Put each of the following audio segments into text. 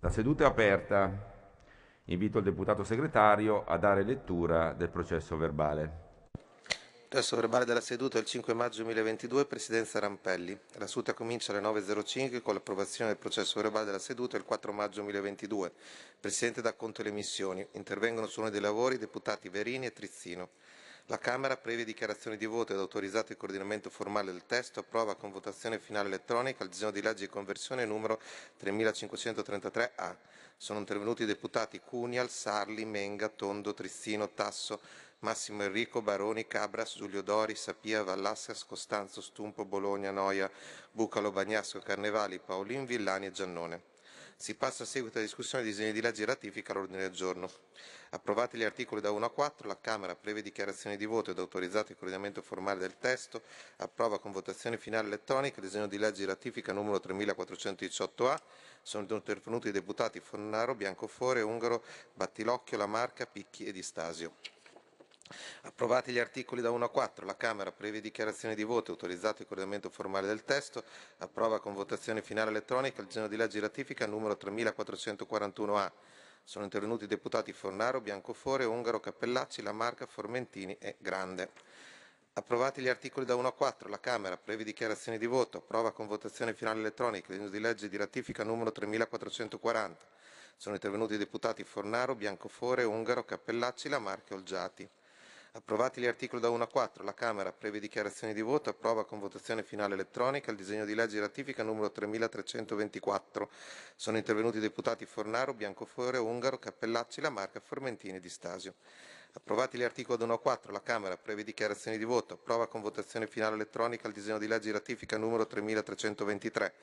La seduta è aperta. Invito il deputato segretario a dare lettura del processo verbale. Processo verbale della seduta del 5 maggio 2022, Presidenza Rampelli. La seduta comincia alle 9.05 con l'approvazione del processo verbale della seduta del 4 maggio 2022. Presidente dà conto delle missioni. Intervengono su uno dei lavori i deputati Verini e Trizzino. La Camera, previa dichiarazione di voto ed autorizzato il coordinamento formale del testo, approva con votazione finale elettronica il disegno di legge di conversione numero 3533A. Sono intervenuti i deputati Cunial, Sarli, Menga, Tondo, Trizzino, Tasso, Massimo Enrico, Baroni, Cabras, Giulio Dori, Sapia, Vallassas, Costanzo, Stumpo, Bologna, Noia, Bucalo, Bagnasco, Carnevali, Paolin, Villani e Giannone. Si passa a seguito alla discussione dei disegni di legge e ratifica all'ordine del giorno. Approvati gli articoli da 1 a 4, la Camera, previa dichiarazione di voto ed autorizzato il coordinamento formale del testo, approva con votazione finale elettronica il disegno di legge di ratifica numero 3418A. Sono intervenuti i deputati Fornaro, Biancofore, Ungaro, Battilocchio, Lamarca, Picchi e Di Stasio. Approvati gli articoli da 1 a 4, la Camera, previa dichiarazione di voto e autorizzato il coordinamento formale del testo, approva con votazione finale elettronica il disegno di legge ratifica numero 3441A. Sono intervenuti i deputati Fornaro, Biancofore, Ungaro, Cappellacci, Lamarca, Formentini e Grande. Approvati gli articoli da 1 a 4, la Camera, previa dichiarazione di voto, approva con votazione finale elettronica il disegno di legge di ratifica numero 3440. Sono intervenuti i deputati Fornaro, Biancofore, Ungaro, Cappellacci, Lamarca e Olgiati. Approvati gli articoli da 1 a 4, la Camera, previ dichiarazioni di voto, approva con votazione finale elettronica il disegno di legge di ratifica numero 3324. Sono intervenuti i deputati Fornaro, Biancofiore, Ungaro, Cappellacci, Lamarca, Formentini e Di Stasio. Approvati gli articoli da 1 a 4, la Camera, previ dichiarazioni di voto, approva con votazione finale elettronica il disegno di legge di ratifica numero 3323.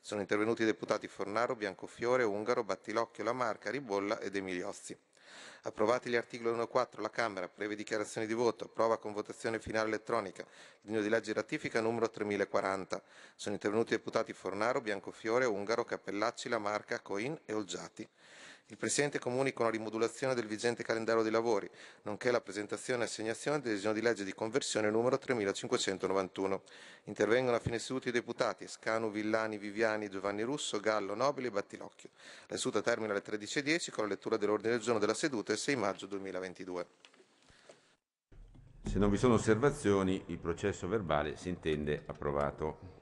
Sono intervenuti i deputati Fornaro, Biancofiore, Ungaro, Battilocchio, Lamarca, Ribolla ed Emiliozzi. Approvati gli articoli 1 e 4, la Camera, breve dichiarazione di voto, approva con votazione finale elettronica il disegno di legge ratifica numero 3040. Sono intervenuti i deputati Fornaro, Biancofiore, Ungaro, Cappellacci, Lamarca, Coin e Olgiati. Il Presidente comunica una rimodulazione del vigente calendario dei lavori, nonché la presentazione e assegnazione del disegno di legge di conversione numero 3591. Intervengono a fine seduta i deputati Scanu, Villani, Viviani, Giovanni Russo, Gallo, Nobili e Battilocchio. La seduta termina alle 13.10 con la lettura dell'ordine del giorno della seduta il 6 maggio 2022. Se non vi sono osservazioni, il processo verbale si intende approvato.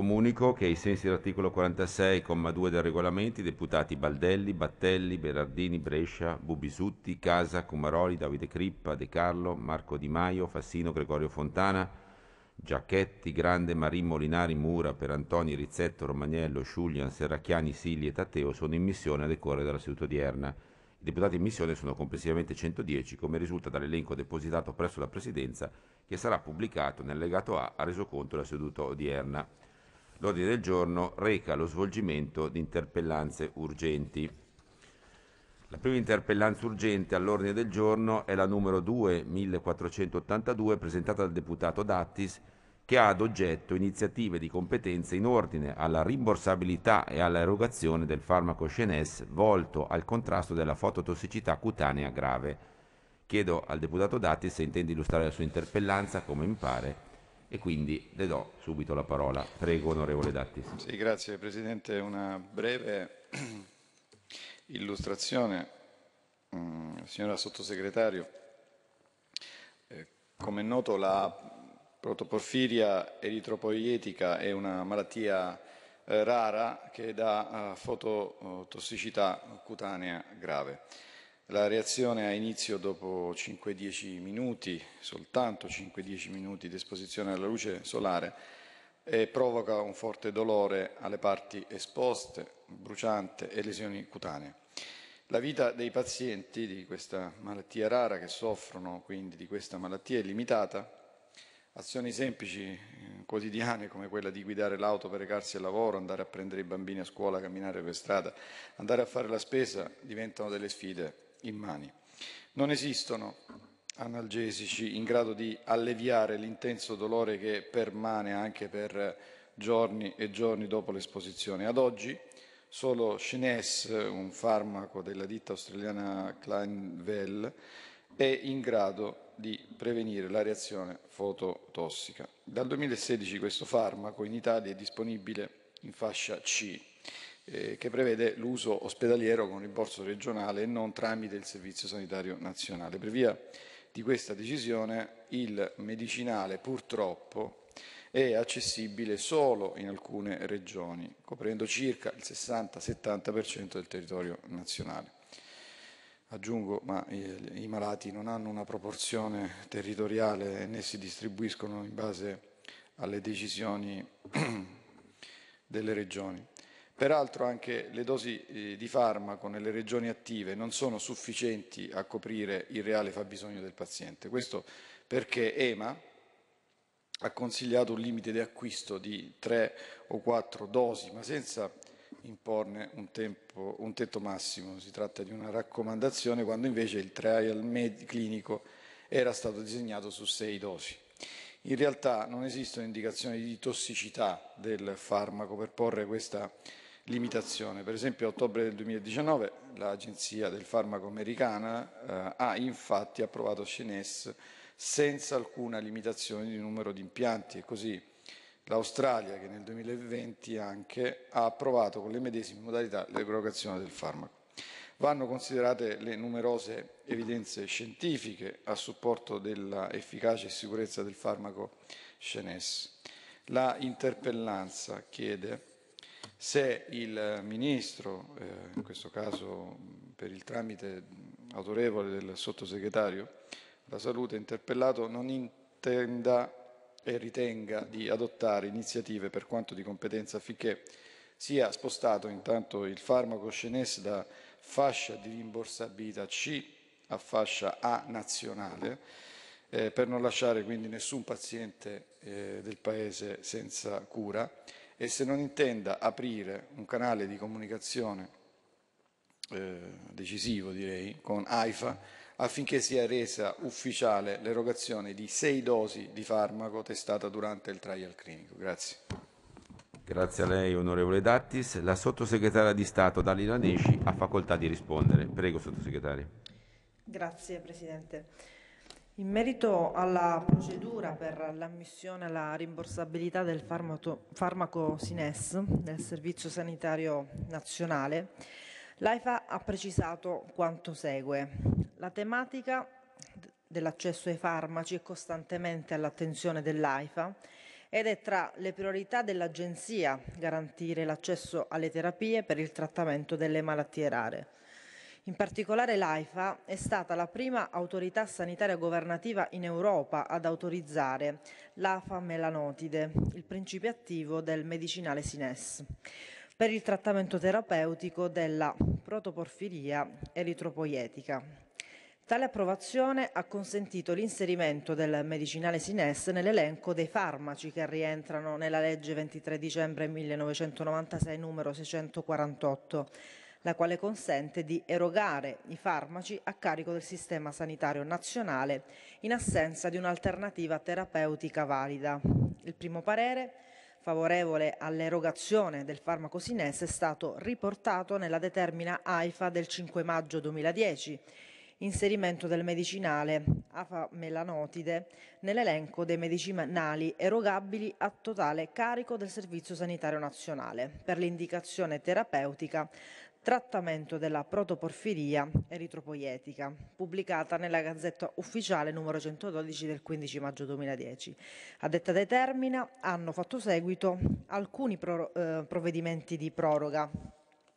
Comunico che ai sensi dell'articolo 46,2 del regolamento i deputati Baldelli, Battelli, Berardini, Brescia, Bubisutti, Casa, Cumaroli, Davide Crippa, De Carlo, Marco Di Maio, Fassino, Gregorio Fontana, Giacchetti, Grande, Marin, Molinari, Mura, Perantoni, Rizzetto, Romagnello, Sciuglian, Serracchiani, Silli e Tatteo sono in missione a decorrere dalla seduta odierna. I deputati in missione sono complessivamente 110, come risulta dall'elenco depositato presso la Presidenza, che sarà pubblicato nel legato A a resoconto della seduta odierna. L'ordine del giorno reca lo svolgimento di interpellanze urgenti. La prima interpellanza urgente all'ordine del giorno è la numero 2 presentata dal deputato Dattis che ha ad oggetto iniziative di competenza in ordine alla rimborsabilità e alla erogazione del farmaco Scenes volto al contrasto della fototossicità cutanea grave. Chiedo al deputato Dattis se intende illustrare la sua interpellanza, come mi pare e quindi le do subito la parola. Prego, onorevole Dattis. Sì, grazie Presidente. Una breve illustrazione. Mm, signora Sottosegretario, eh, come è noto la protoporfiria eritropoietica è una malattia eh, rara che dà eh, fototossicità cutanea grave. La reazione ha inizio dopo 5-10 minuti, soltanto 5-10 minuti di esposizione alla luce solare e provoca un forte dolore alle parti esposte, bruciante e lesioni cutanee. La vita dei pazienti di questa malattia rara che soffrono quindi di questa malattia è limitata. Azioni semplici eh, quotidiane come quella di guidare l'auto per recarsi al lavoro, andare a prendere i bambini a scuola, camminare per strada, andare a fare la spesa diventano delle sfide in Non esistono analgesici in grado di alleviare l'intenso dolore che permane anche per giorni e giorni dopo l'esposizione. Ad oggi solo Cines, un farmaco della ditta australiana Kleinwell, è in grado di prevenire la reazione fototossica. Dal 2016 questo farmaco in Italia è disponibile in fascia C, eh, che prevede l'uso ospedaliero con rimborso regionale e non tramite il Servizio Sanitario Nazionale. Per via di questa decisione il medicinale purtroppo è accessibile solo in alcune regioni, coprendo circa il 60-70% del territorio nazionale. Aggiungo, ma i, eh, i malati non hanno una proporzione territoriale né si distribuiscono in base alle decisioni delle regioni. Peraltro anche le dosi eh, di farmaco nelle regioni attive non sono sufficienti a coprire il reale fabbisogno del paziente. Questo perché EMA ha consigliato un limite di acquisto di tre o quattro dosi, ma senza imporne un, tempo, un tetto massimo. Si tratta di una raccomandazione quando invece il trial med- clinico era stato disegnato su sei dosi. In realtà non esistono indicazioni di tossicità del farmaco per porre questa limitazione. Per esempio a ottobre del 2019 l'Agenzia del Farmaco Americana eh, ha infatti approvato Scenes senza alcuna limitazione di numero di impianti e così l'Australia che nel 2020 anche ha approvato con le medesime modalità l'erogazione del farmaco. Vanno considerate le numerose evidenze scientifiche a supporto dell'efficacia e sicurezza del farmaco Scenes. La interpellanza chiede se il Ministro, eh, in questo caso per il tramite autorevole del Sottosegretario, la Salute interpellato non intenda e ritenga di adottare iniziative per quanto di competenza affinché sia spostato intanto il farmaco scenes da fascia di rimborsabilità C a fascia A nazionale eh, per non lasciare quindi nessun paziente eh, del Paese senza cura e se non intenda aprire un canale di comunicazione eh, decisivo, direi, con AIFA affinché sia resa ufficiale l'erogazione di sei dosi di farmaco testata durante il trial clinico. Grazie. Grazie a lei, onorevole Dattis. La sottosegretaria di Stato Dalila Nesci ha facoltà di rispondere. Prego, sottosegretario. Grazie, Presidente. In merito alla procedura per l'ammissione alla rimborsabilità del farmaco, farmaco SINES del Servizio Sanitario Nazionale, l'AIFA ha precisato quanto segue. La tematica dell'accesso ai farmaci è costantemente all'attenzione dell'AIFA ed è tra le priorità dell'Agenzia garantire l'accesso alle terapie per il trattamento delle malattie rare. In particolare l'AIFA è stata la prima autorità sanitaria governativa in Europa ad autorizzare l'AFA melanotide, il principio attivo del medicinale Sines, per il trattamento terapeutico della protoporfiria eritropoietica. Tale approvazione ha consentito l'inserimento del medicinale Sines nell'elenco dei farmaci che rientrano nella legge 23 dicembre 1996 numero 648 la quale consente di erogare i farmaci a carico del sistema sanitario nazionale in assenza di un'alternativa terapeutica valida. Il primo parere favorevole all'erogazione del farmaco sinese è stato riportato nella determina AIFA del 5 maggio 2010 inserimento del medicinale afamelanotide nell'elenco dei medicinali erogabili a totale carico del Servizio Sanitario Nazionale per l'indicazione terapeutica Trattamento della protoporfiria eritropoietica, pubblicata nella Gazzetta Ufficiale numero 112 del 15 maggio 2010. A detta determina hanno fatto seguito alcuni pro, eh, provvedimenti di proroga.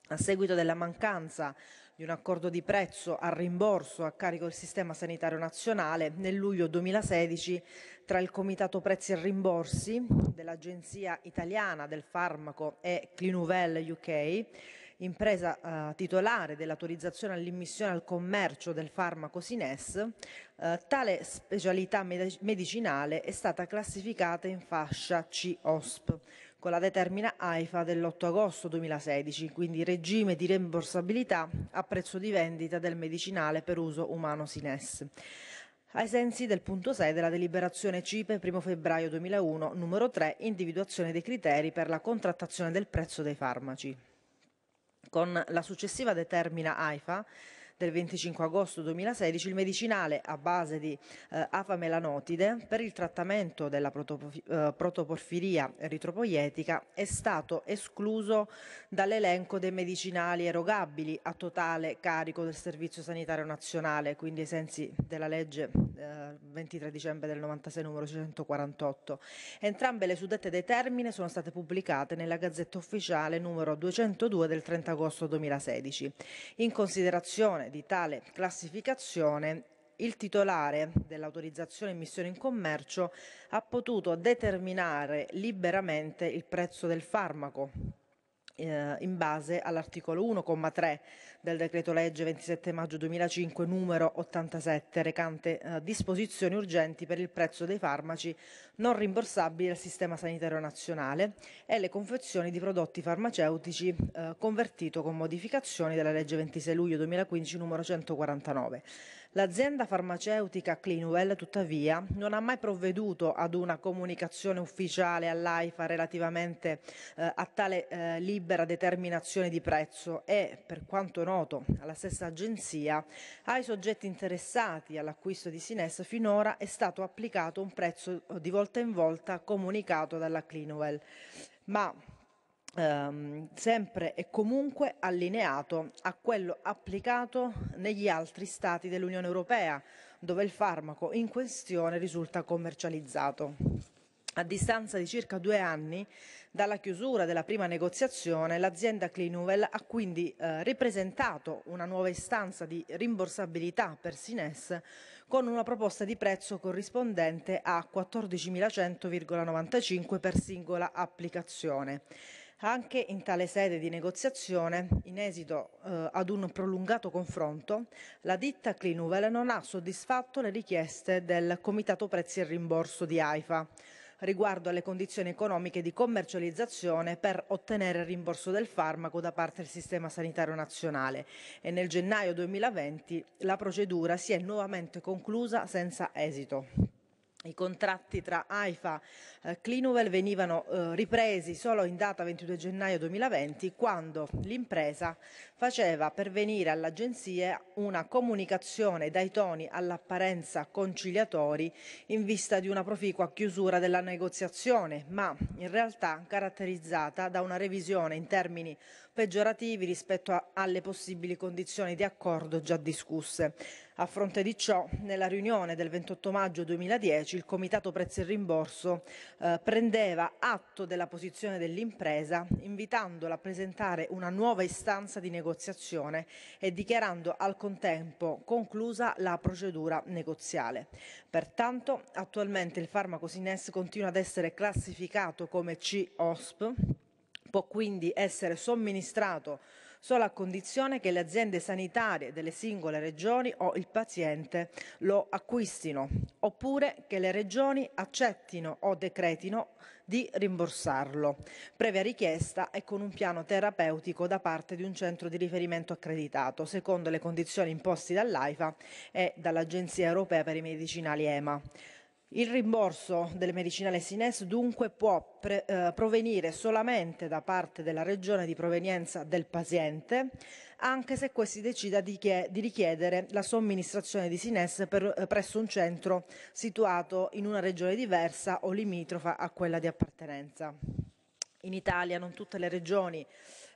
A seguito della mancanza di un accordo di prezzo a rimborso a carico del Sistema Sanitario Nazionale nel luglio 2016 tra il Comitato Prezzi e Rimborsi dell'Agenzia Italiana del Farmaco e Clinuvel UK, impresa eh, titolare dell'autorizzazione all'immissione al commercio del farmaco Sines, eh, tale specialità medicinale è stata classificata in fascia C-OSP con la determina AIFA dell'8 agosto 2016, quindi regime di rimborsabilità a prezzo di vendita del medicinale per uso umano Sines ai sensi del punto 6 della deliberazione CIPE 1 febbraio 2001 numero 3 individuazione dei criteri per la contrattazione del prezzo dei farmaci. Con la successiva determina AIFA del 25 agosto 2016 il medicinale a base di eh, afamelanotide per il trattamento della protoporf- eh, protoporfiria eritropoietica è stato escluso dall'elenco dei medicinali erogabili a totale carico del Servizio Sanitario Nazionale, quindi ai sensi della legge eh, 23 dicembre del 96 numero 148. Entrambe le suddette determine sono state pubblicate nella Gazzetta Ufficiale numero 202 del 30 agosto 2016. In considerazione approvazione di tale classificazione il titolare dell'autorizzazione in missione in commercio ha potuto determinare liberamente il prezzo del farmaco eh, in base all'articolo 1,3 del decreto legge 27 maggio 2005 numero 87 recante eh, disposizioni urgenti per il prezzo dei farmaci non rimborsabili al sistema sanitario nazionale e le confezioni di prodotti farmaceutici eh, convertito con modificazioni della legge 26 luglio 2015 numero 149. L'azienda farmaceutica Cleanwell, tuttavia, non ha mai provveduto ad una comunicazione ufficiale all'AIFA relativamente eh, a tale eh, libera determinazione di prezzo e, per quanto noto alla stessa agenzia, ai soggetti interessati all'acquisto di Sines finora è stato applicato un prezzo eh, di volta in volta comunicato dalla Cleanwell. Ma ehm, sempre e comunque allineato a quello applicato negli altri Stati dell'Unione Europea, dove il farmaco in questione risulta commercializzato. A distanza di circa due anni dalla chiusura della prima negoziazione, l'azienda Cleanuvel ha quindi eh, ripresentato una nuova istanza di rimborsabilità per Sines con una proposta di prezzo corrispondente a 14.100,95 per singola applicazione. Anche in tale sede di negoziazione, in esito eh, ad un prolungato confronto, la ditta Clinuvel non ha soddisfatto le richieste del Comitato Prezzi e Rimborso di AIFA riguardo alle condizioni economiche di commercializzazione per ottenere il rimborso del farmaco da parte del Sistema Sanitario Nazionale e nel gennaio 2020 la procedura si è nuovamente conclusa senza esito. I contratti tra AIFA eh, Clinuvel venivano eh, ripresi solo in data 22 gennaio 2020 quando l'impresa faceva pervenire all'agenzia una comunicazione dai toni all'apparenza conciliatori in vista di una proficua chiusura della negoziazione, ma in realtà caratterizzata da una revisione in termini peggiorativi rispetto a, alle possibili condizioni di accordo già discusse. A fronte di ciò, nella riunione del 28 maggio 2010, il Comitato Prezzi e Rimborso eh, prendeva atto della posizione dell'impresa invitandola a presentare una nuova istanza di negoziazione e dichiarando al contempo conclusa la procedura negoziale. Pertanto attualmente il farmaco Sines continua ad essere classificato come C-OSP può quindi essere somministrato solo a condizione che le aziende sanitarie delle singole regioni o il paziente lo acquistino, oppure che le regioni accettino o decretino di rimborsarlo, previa richiesta e con un piano terapeutico da parte di un centro di riferimento accreditato, secondo le condizioni imposte dall'AIFA e dall'Agenzia europea per i medicinali EMA. Il rimborso delle medicinali SINES dunque può pre, eh, provenire solamente da parte della regione di provenienza del paziente, anche se questi decida di, di richiedere la somministrazione di SINES per, eh, presso un centro situato in una regione diversa o limitrofa a quella di appartenenza. In Italia non tutte le regioni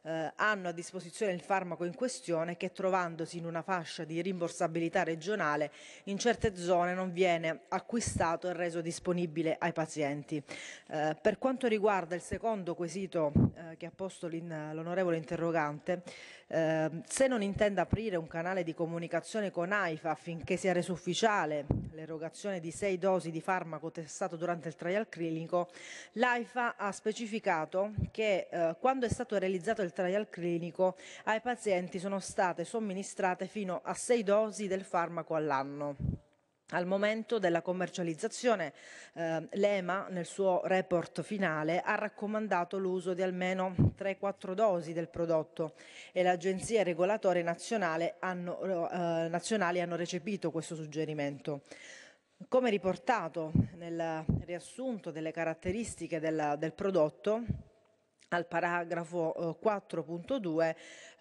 eh, hanno a disposizione il farmaco in questione che trovandosi in una fascia di rimborsabilità regionale in certe zone non viene acquistato e reso disponibile ai pazienti. Eh, per quanto riguarda il secondo quesito eh, che ha posto l'onorevole in, interrogante, Ehm, se non intenda aprire un canale di comunicazione con AIFA affinché sia reso ufficiale l'erogazione di sei dosi di farmaco testato durante il trial clinico, l'AIFA ha specificato che eh, quando è stato realizzato il trial clinico ai pazienti sono state somministrate fino a sei dosi del farmaco all'anno. Al momento della commercializzazione, eh, l'EMA nel suo report finale ha raccomandato l'uso di almeno 3-4 dosi del prodotto e le agenzie regolatorie nazionali hanno, eh, nazionali hanno recepito questo suggerimento. Come riportato nel riassunto delle caratteristiche del, del prodotto, al paragrafo 4.2 eh,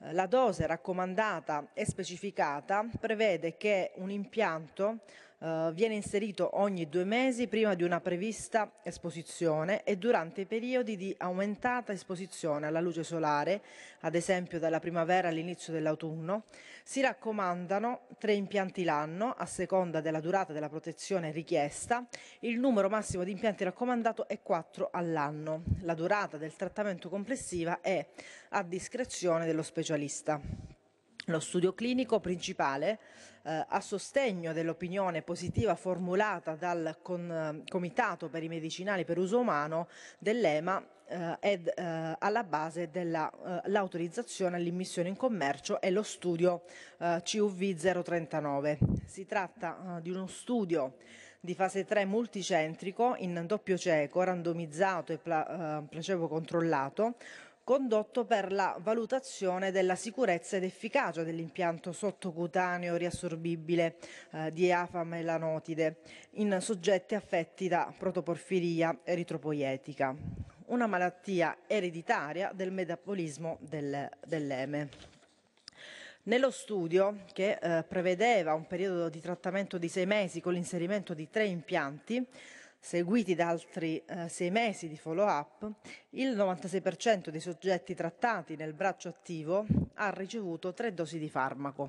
eh, la dose raccomandata e specificata prevede che un impianto eh, viene inserito ogni due mesi prima di una prevista esposizione e durante i periodi di aumentata esposizione alla luce solare, ad esempio dalla primavera all'inizio dell'autunno, si raccomandano tre impianti l'anno a seconda della durata della protezione richiesta. Il numero massimo di impianti raccomandato è 4 all'anno. La durata del trattamento complessiva è a discrezione dello specialista. Lo studio clinico principale eh, a sostegno dell'opinione positiva formulata dal con, eh, Comitato per i medicinali per uso umano dell'EMA eh, ed eh, alla base dell'autorizzazione eh, all'immissione in commercio è lo studio eh, CUV 039. Si tratta eh, di uno studio di fase 3 multicentrico in doppio cieco, randomizzato e pla- eh, placebo controllato, condotto per la valutazione della sicurezza ed efficacia dell'impianto sottocutaneo riassorbibile eh, di afame melanotide in soggetti affetti da protoporfiria eritropoietica, una malattia ereditaria del metabolismo del, dell'eme. Nello studio, che eh, prevedeva un periodo di trattamento di sei mesi con l'inserimento di tre impianti, seguiti da altri eh, sei mesi di follow-up, il 96% dei soggetti trattati nel braccio attivo ha ricevuto tre dosi di farmaco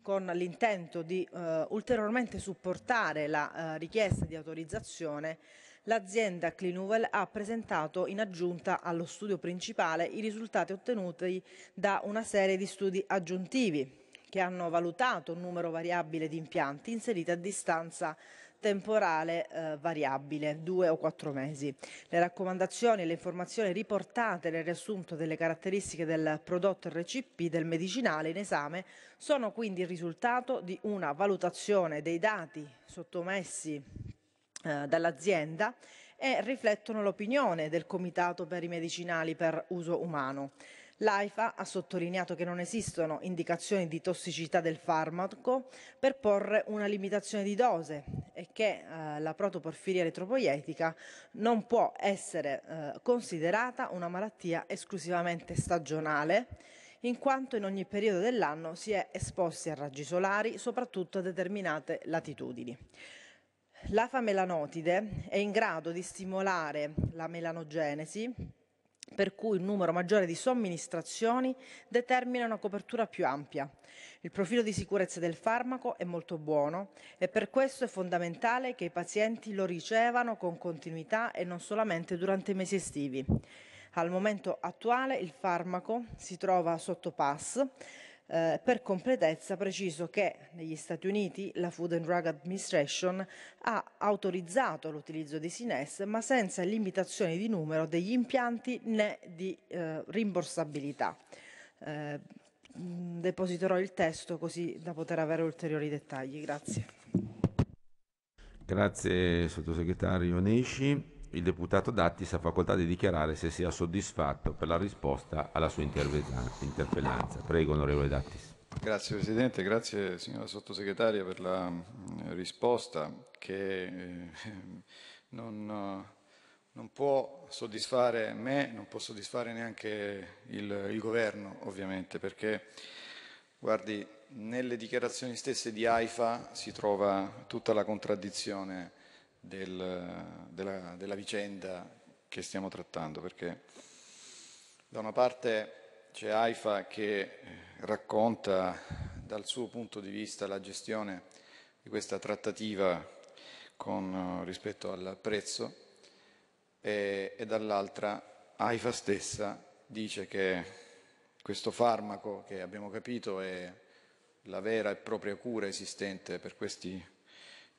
con l'intento di eh, ulteriormente supportare la eh, richiesta di autorizzazione, l'azienda Clinuvel ha presentato in aggiunta allo studio principale i risultati ottenuti da una serie di studi aggiuntivi che hanno valutato un numero variabile di impianti inseriti a distanza temporale eh, variabile, due o quattro mesi. Le raccomandazioni e le informazioni riportate nel riassunto delle caratteristiche del prodotto RCP del medicinale in esame sono quindi il risultato di una valutazione dei dati sottomessi eh, dall'azienda e riflettono l'opinione del Comitato per i medicinali per uso umano. L'AIFA ha sottolineato che non esistono indicazioni di tossicità del farmaco per porre una limitazione di dose e che eh, la protoporfiria retropoietica non può essere eh, considerata una malattia esclusivamente stagionale in quanto in ogni periodo dell'anno si è esposti a raggi solari, soprattutto a determinate latitudini. L'afa melanotide è in grado di stimolare la melanogenesi, per cui un numero maggiore di somministrazioni determina una copertura più ampia. Il profilo di sicurezza del farmaco è molto buono e per questo è fondamentale che i pazienti lo ricevano con continuità e non solamente durante i mesi estivi. Al momento attuale il farmaco si trova sotto PAS eh, per completezza preciso che negli Stati Uniti la Food and Drug Administration ha autorizzato l'utilizzo di SINES ma senza limitazioni di numero degli impianti né di eh, rimborsabilità. Eh, mm, depositerò il testo così da poter avere ulteriori dettagli. Grazie. Grazie sottosegretario Nesci. Il deputato Dattis ha facoltà di dichiarare se sia soddisfatto per la risposta alla sua interpellanza. Prego, onorevole Dattis. Grazie Presidente, grazie signora Sottosegretaria per la mm, risposta che eh, non, non, può soddisfare me, non può soddisfare neanche il, il Governo ovviamente perché guardi, nelle dichiarazioni stesse di AIFA si trova tutta la contraddizione del, della, della vicenda che stiamo trattando, perché da una parte c'è AIFA che eh, racconta dal suo punto di vista la gestione di questa trattativa con, eh, rispetto al prezzo e, e dall'altra AIFA stessa dice che questo farmaco che abbiamo capito è la vera e propria cura esistente per questi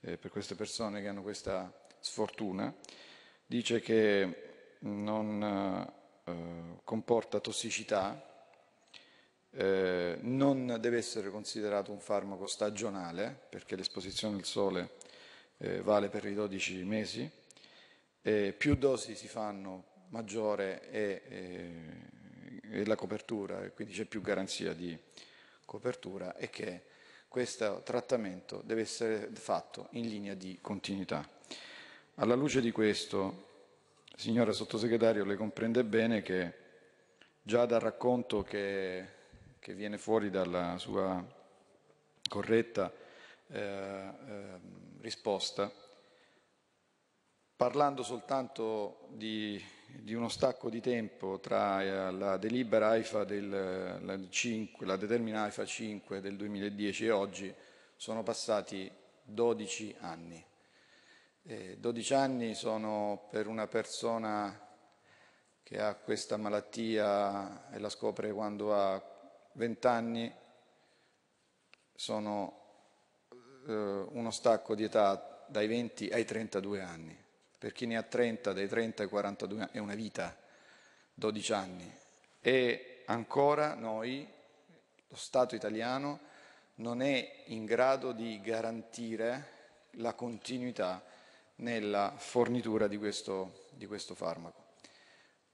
eh, per queste persone che hanno questa sfortuna, dice che non eh, comporta tossicità, eh, non deve essere considerato un farmaco stagionale perché l'esposizione al sole eh, vale per i 12 mesi, più dosi si fanno maggiore è, è, eh, è la copertura, e quindi c'è più garanzia di copertura e che questo trattamento deve essere fatto in linea di continuità. Alla luce di questo, signora sottosegretario, le comprende bene che già dal racconto che, che viene fuori dalla sua corretta eh, eh, risposta, parlando soltanto di di uno stacco di tempo tra eh, la delibera AIFA del la, 5, la determina AIFA 5 del 2010 e oggi sono passati 12 anni. Eh, 12 anni sono per una persona che ha questa malattia e la scopre quando ha 20 anni, sono eh, uno stacco di età dai 20 ai 32 anni per chi ne ha 30, dai 30 ai 42 anni, è una vita, 12 anni. E ancora noi, lo Stato italiano, non è in grado di garantire la continuità nella fornitura di questo, di questo farmaco.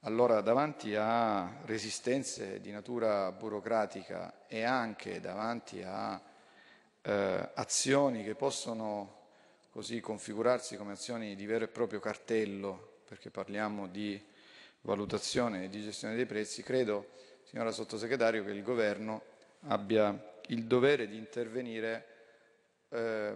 Allora, davanti a resistenze di natura burocratica e anche davanti a eh, azioni che possono così configurarsi come azioni di vero e proprio cartello, perché parliamo di valutazione e di gestione dei prezzi, credo, signora Sottosegretario, che il Governo abbia il dovere di intervenire eh,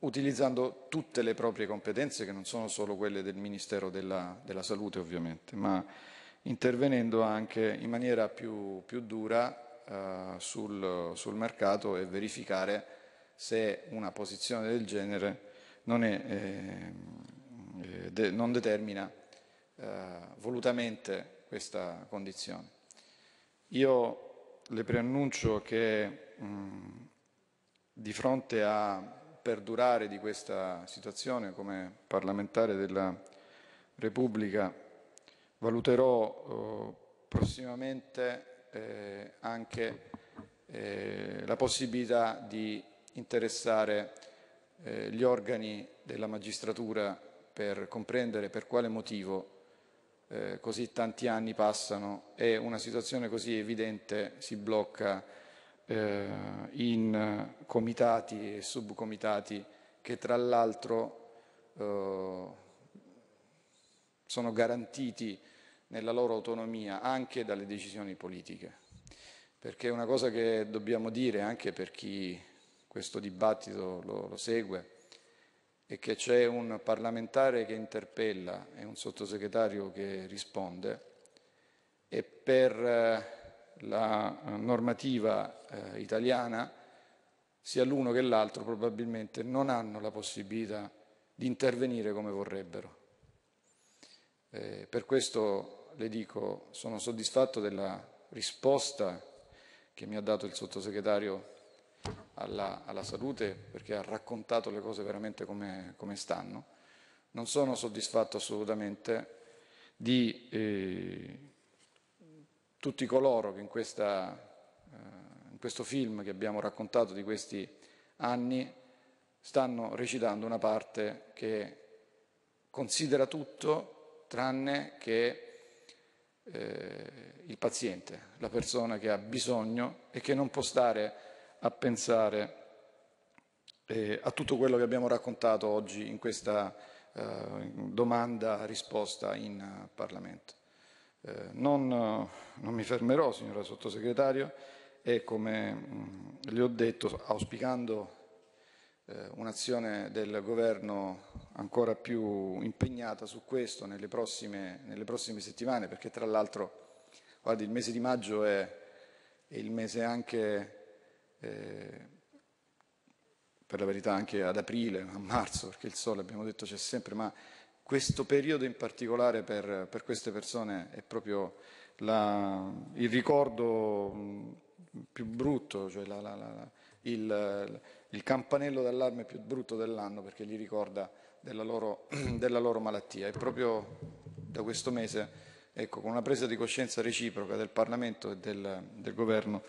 utilizzando tutte le proprie competenze, che non sono solo quelle del Ministero della, della Salute ovviamente, ma intervenendo anche in maniera più, più dura eh, sul, sul mercato e verificare se una posizione del genere non, è, ehm, eh, de, non determina eh, volutamente questa condizione. Io le preannuncio che mh, di fronte a perdurare di questa situazione come parlamentare della Repubblica valuterò oh, eh, prossimamente anche eh, la possibilità di interessare eh, gli organi della magistratura per comprendere per quale motivo eh, così tanti anni passano e una situazione così evidente si blocca eh, in comitati e subcomitati che tra l'altro eh, sono garantiti nella loro autonomia anche dalle decisioni politiche. Perché una cosa che dobbiamo dire anche per chi questo dibattito lo, lo segue e che c'è un parlamentare che interpella e un sottosegretario che risponde e per eh, la normativa eh, italiana sia l'uno che l'altro probabilmente non hanno la possibilità di intervenire come vorrebbero. Eh, per questo le dico, sono soddisfatto della risposta che mi ha dato il sottosegretario alla, alla, salute perché ha raccontato le cose veramente come, come stanno. Non sono soddisfatto assolutamente di eh, tutti coloro che in, questa, eh, in questo film che abbiamo raccontato di questi anni stanno recitando una parte che considera tutto tranne che eh, il paziente, la persona che ha bisogno e che non può stare a pensare eh, a tutto quello che abbiamo raccontato oggi in questa eh, domanda-risposta in eh, Parlamento. Eh, non, non, mi fermerò, signora Sottosegretario, e come mh, mm, le ho detto, auspicando eh, un'azione del Governo ancora più impegnata su questo nelle prossime, nelle prossime settimane, perché tra l'altro, il mese di maggio è, è il mese anche eh, per la verità anche ad aprile, a marzo, perché il sole abbiamo detto c'è sempre, ma questo periodo in particolare per, per queste persone è proprio la, il ricordo mm, più brutto, cioè la, la, il, il, campanello d'allarme più brutto dell'anno perché li ricorda della loro, della loro malattia. E proprio da questo mese, ecco, con una presa di coscienza reciproca del Parlamento e del, del Governo,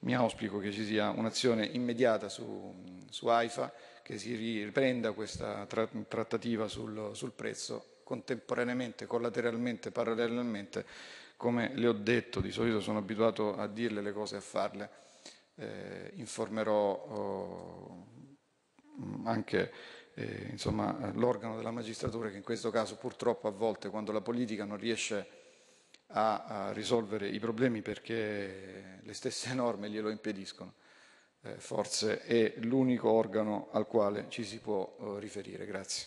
mi auspico che ci sia un'azione immediata su, su AIFA, che si riprenda questa tra, trattativa sul, sul prezzo contemporaneamente, collateralmente, parallelamente, come le ho detto, di solito sono abituato a dirle le cose e a farle, eh, informerò oh, anche eh, l'organo della magistratura che in questo caso purtroppo a volte quando la politica non riesce a a, a risolvere i problemi perché le stesse norme glielo impediscono. Eh, forse è l'unico organo al quale ci si può eh, riferire. Grazie.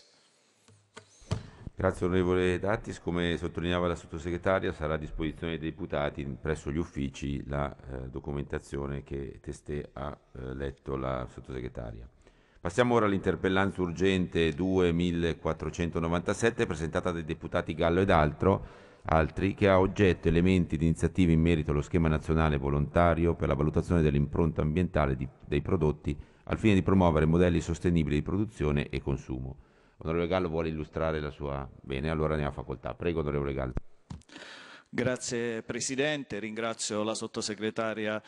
Grazie onorevole Dattis, come sottolineava la sottosegretaria sarà a disposizione dei deputati presso gli uffici la eh, documentazione che testé ha eh, letto la sottosegretaria. Passiamo ora all'interpellanza urgente 2497 presentata dai deputati Gallo ed altro altri che ha oggetto elementi di iniziative in merito allo schema nazionale volontario per la valutazione dell'impronta ambientale di, dei prodotti al fine di promuovere modelli sostenibili di produzione e consumo. Onorevole Gallo vuole illustrare la sua... Bene, allora ne ha facoltà. Prego, onorevole Gallo. Grazie Presidente, ringrazio la sottosegretaria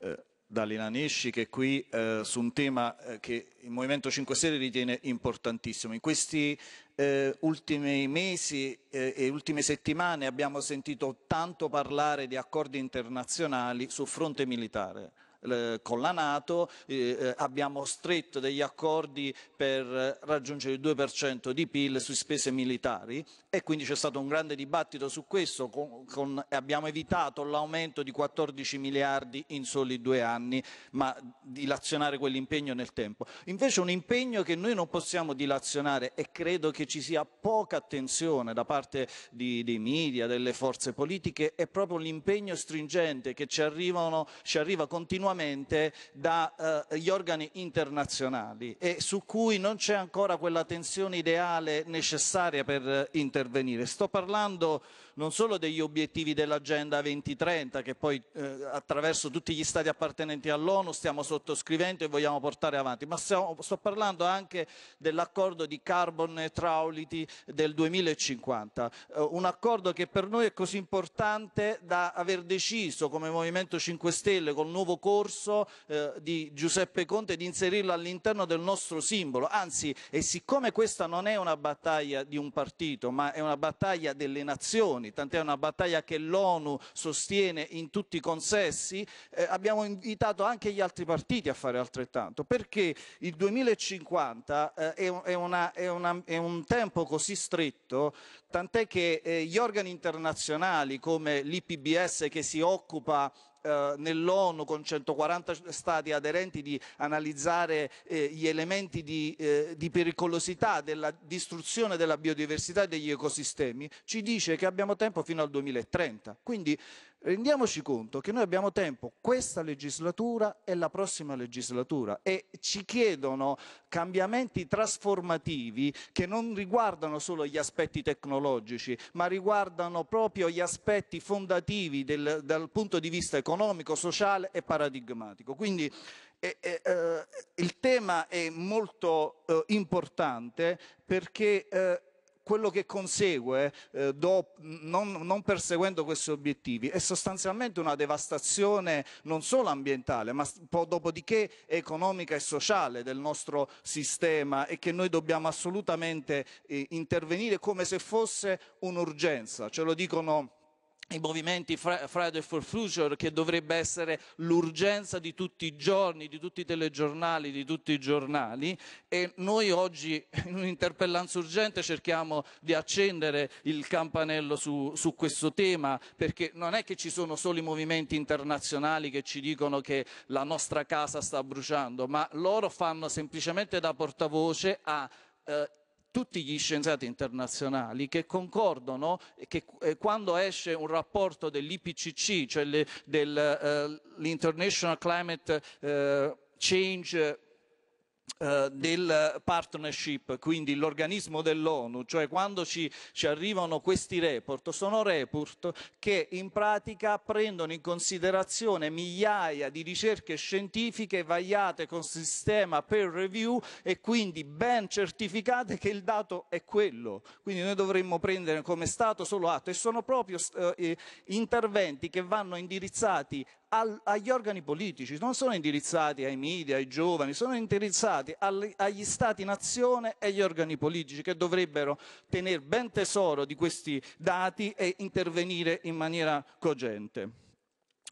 eh, Dalina Nesci che è qui eh, su un tema eh, che il Movimento 5 Stelle ritiene importantissimo. In questi eh, ultimi mesi eh, e ultime settimane abbiamo sentito tanto parlare di accordi internazionali sul fronte militare con la Nato, eh, eh, abbiamo stretto degli accordi per raggiungere il 2% di PIL su spese militari e quindi c'è stato un grande dibattito su questo, con, con, abbiamo evitato l'aumento di 14 miliardi in soli due anni, ma dilazionare quell'impegno nel tempo. Invece un impegno che noi non possiamo dilazionare e credo che ci sia poca attenzione da parte di, dei media, delle forze politiche, è proprio l'impegno stringente che ci, arrivano, ci arriva continuamente continuamente dagli eh, organi internazionali e su cui non c'è ancora quella tensione ideale necessaria per eh, intervenire. Sto parlando non solo degli obiettivi dell'Agenda 2030 che poi eh, attraverso tutti gli stati appartenenti all'ONU stiamo sottoscrivendo e vogliamo portare avanti, ma stiamo, sto parlando anche dell'accordo di carbon neutrality del 2050, eh, un accordo che per noi è così importante da aver deciso come Movimento 5 Stelle col nuovo corso eh, di Giuseppe Conte di inserirlo all'interno del nostro simbolo, anzi e siccome questa non è una battaglia di un partito ma è una battaglia delle nazioni, comuni, tant'è una battaglia che l'ONU sostiene in tutti i consessi, eh, abbiamo invitato anche gli altri partiti a fare altrettanto, perché il 2050 eh, è, è, una, è, una, è, un tempo così stretto, tant'è che eh, gli organi internazionali come l'IPBS che si occupa eh, nell'ONU con 140 stati aderenti di analizzare eh, gli elementi di, eh, di, pericolosità della distruzione della biodiversità e degli ecosistemi, ci dice che abbiamo tempo fino al 2030. Quindi Rendiamoci conto che noi abbiamo tempo questa legislatura e la prossima legislatura e ci chiedono cambiamenti trasformativi che non riguardano solo gli aspetti tecnologici, ma riguardano proprio gli aspetti fondativi del, dal punto di vista economico, sociale e paradigmatico. Quindi eh, eh, eh, il tema è molto eh, importante perché eh, quello che consegue eh, do, non, non, perseguendo questi obiettivi è sostanzialmente una devastazione non solo ambientale, ma dopodiché economica e sociale del nostro sistema e che noi dobbiamo assolutamente eh, intervenire come se fosse un'urgenza. Ce lo dicono i movimenti Friday for Future che dovrebbe essere l'urgenza di tutti i giorni, di tutti i telegiornali, di tutti i giornali e noi oggi in un'interpellanza urgente cerchiamo di accendere il campanello su, su, questo tema perché non è che ci sono solo i movimenti internazionali che ci dicono che la nostra casa sta bruciando ma loro fanno semplicemente da portavoce a eh, tutti gli scienziati internazionali che concordano che eh, quando esce un rapporto dell'IPCC, cioè eh, l'International Climate eh, Change eh, del partnership, quindi l'organismo dell'ONU, cioè quando ci, ci, arrivano questi report, sono report che in pratica prendono in considerazione migliaia di ricerche scientifiche vagliate con sistema peer review e quindi ben certificate che il dato è quello. Quindi noi dovremmo prendere come Stato solo atto e sono proprio eh, interventi che vanno indirizzati al, agli organi politici, non sono indirizzati ai media, ai giovani, sono indirizzati al, agli stati-nazione e agli organi politici che dovrebbero tenere ben tesoro di questi dati e intervenire in maniera cogente.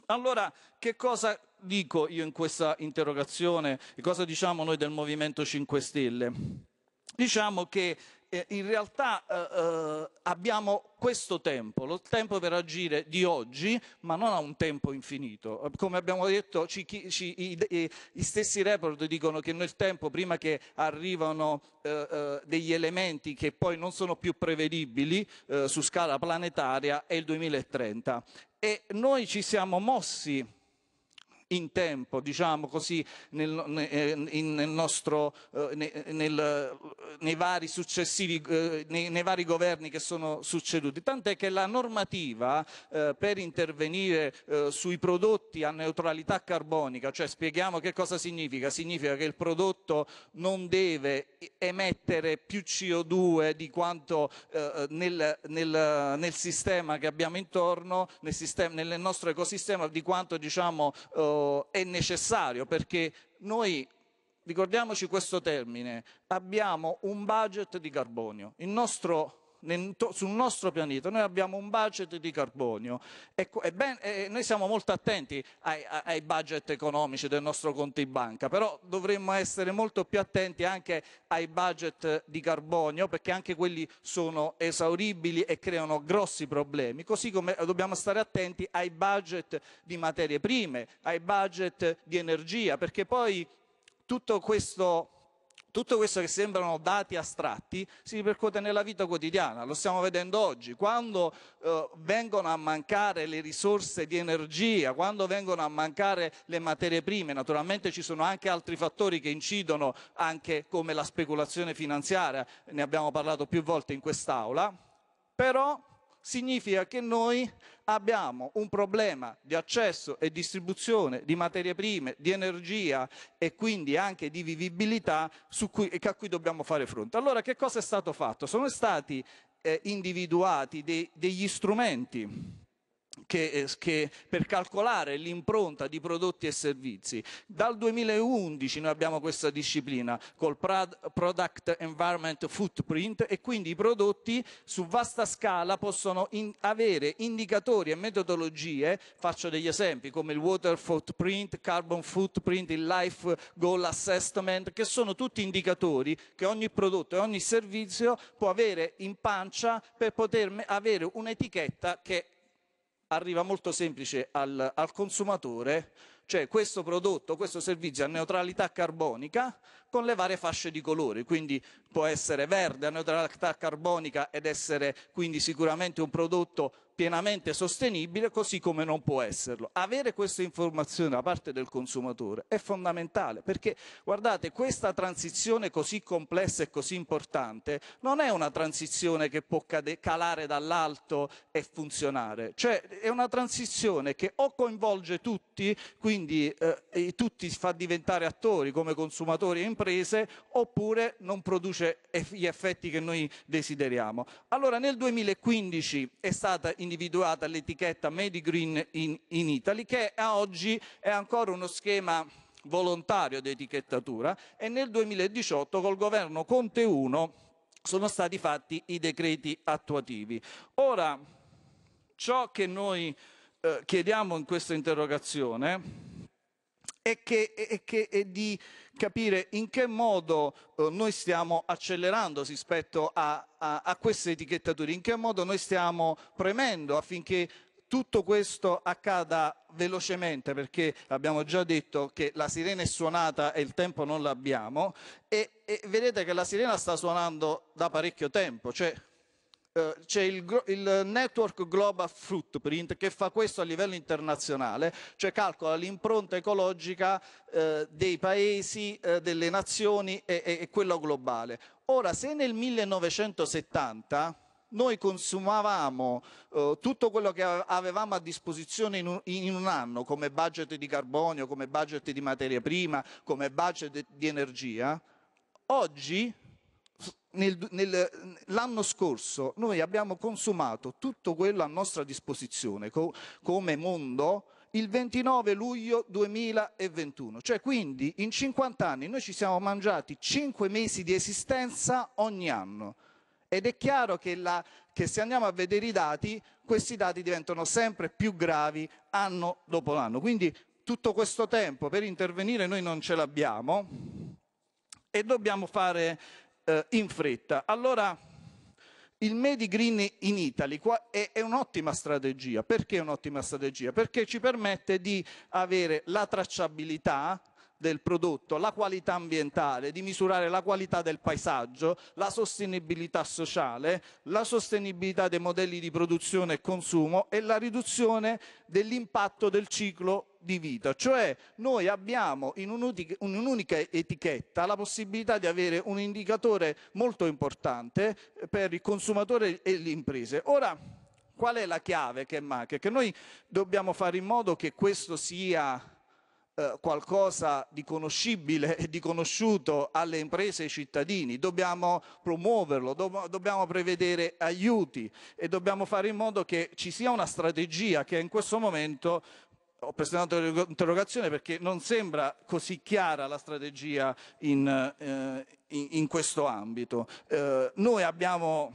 Allora, che cosa dico io in questa interrogazione e cosa diciamo noi del Movimento 5 Stelle? Diciamo che eh, in realtà eh, eh, abbiamo questo tempo, lo tempo per agire di oggi, ma non a un tempo infinito. Eh, come abbiamo detto, ci, ci, i, i, stessi report dicono che nel tempo, prima che arrivano eh, degli elementi che poi non sono più prevedibili su scala planetaria, è il 2030. E noi ci siamo mossi in tempo, diciamo così, nel, eh, nel nostro, eh, nel, eh, nei, vari nei, nei, vari governi che sono succeduti. Tant'è che la normativa per intervenire sui prodotti a neutralità carbonica, cioè spieghiamo che cosa significa, significa che il prodotto non deve emettere più CO2 di quanto nel, nel, nel, sistema che abbiamo intorno, nel, sistema, nel nostro ecosistema, di quanto diciamo eh, è necessario perché noi ricordiamoci questo termine, abbiamo un budget di carbonio. Il nostro sul nostro pianeta noi abbiamo un budget di carbonio e, e, ben, e noi siamo molto attenti ai, ai, budget economici del nostro conto in banca, però dovremmo essere molto più attenti anche ai budget di carbonio perché anche quelli sono esauribili e creano grossi problemi, così come dobbiamo stare attenti ai budget di materie prime, ai budget di energia, perché poi tutto questo tutto questo che sembrano dati astratti si ripercuote nella vita quotidiana, lo stiamo vedendo oggi. Quando eh, vengono a mancare le risorse di energia, quando vengono a mancare le materie prime, naturalmente ci sono anche altri fattori che incidono, anche come la speculazione finanziaria, ne abbiamo parlato più volte in quest'Aula, però significa che noi abbiamo un problema di accesso e distribuzione di materie prime, di energia e quindi anche di vivibilità cui, a cui dobbiamo fare fronte. Allora che cosa è stato fatto? Sono stati eh, individuati dei, degli strumenti che, eh, che per calcolare l'impronta di prodotti e servizi. Dal 2011 noi abbiamo questa disciplina col Product Environment Footprint e quindi i prodotti su vasta scala possono in avere indicatori e metodologie, faccio degli esempi come il Water Footprint, Carbon Footprint, il Life Goal Assessment, che sono tutti indicatori che ogni prodotto e ogni servizio può avere in pancia per poter avere un'etichetta che arriva molto semplice al, al consumatore, cioè questo prodotto, questo servizio a neutralità carbonica con le varie fasce di colore, quindi può essere verde a neutralità carbonica ed essere quindi sicuramente un prodotto pienamente sostenibile, così come non può esserlo. Avere queste informazioni da parte del consumatore è fondamentale perché, guardate, questa transizione così complessa e così importante non è una transizione che può cade- calare dall'alto e funzionare, cioè è una transizione che o coinvolge tutti, quindi eh, tutti fa diventare attori come consumatori e imprese, imprese oppure non produce gli effetti che noi desideriamo. Allora nel 2015 è stata individuata l'etichetta Made Green in, in Italy che a oggi è ancora uno schema volontario di etichettatura e nel 2018 col governo Conte 1 sono stati fatti i decreti attuativi. Ora ciò che noi eh, chiediamo in questa interrogazione e, che, e, che, e di capire in che modo eh, noi stiamo accelerando rispetto a, a, a queste etichettature, in che modo noi stiamo premendo affinché tutto questo accada velocemente perché abbiamo già detto che la sirena è suonata e il tempo non l'abbiamo e, e vedete che la sirena sta suonando da parecchio tempo, cioè eh, c'è il, il, Network Global Footprint che fa questo a livello internazionale, cioè calcola l'impronta ecologica eh, dei paesi, eh, delle nazioni e, e, e quello globale. Ora, se nel 1970 noi consumavamo eh, tutto quello che avevamo a disposizione in un, in un, anno come budget di carbonio, come budget di materia prima, come budget di energia, oggi l'anno scorso noi abbiamo consumato tutto quello a nostra disposizione co, come mondo il 29 luglio 2021, cioè quindi in 50 anni noi ci siamo mangiati 5 mesi di esistenza ogni anno ed è chiaro che, la, che se andiamo a vedere i dati, questi dati diventano sempre più gravi anno dopo anno, quindi tutto questo tempo per intervenire noi non ce l'abbiamo e dobbiamo fare eh, in fretta. Allora, il Made Green in Italy è, è un'ottima strategia. Perché è un'ottima strategia? Perché ci permette di avere la tracciabilità del prodotto, la qualità ambientale, di misurare la qualità del paesaggio, la sostenibilità sociale, la sostenibilità dei modelli di produzione e consumo e la riduzione dell'impatto del ciclo di vita, cioè noi abbiamo in un'unica etichetta la possibilità di avere un indicatore molto importante eh, per il consumatore e le imprese. Ora, qual è la chiave che manca? Che noi dobbiamo fare in modo che questo sia eh, qualcosa di conoscibile e di conosciuto alle imprese e ai cittadini, dobbiamo promuoverlo, do- dobbiamo prevedere aiuti e dobbiamo fare in modo che ci sia una strategia che in questo momento ho presentato l'interrogazione perché non sembra così chiara la strategia in, eh, in, in questo ambito. Eh, noi abbiamo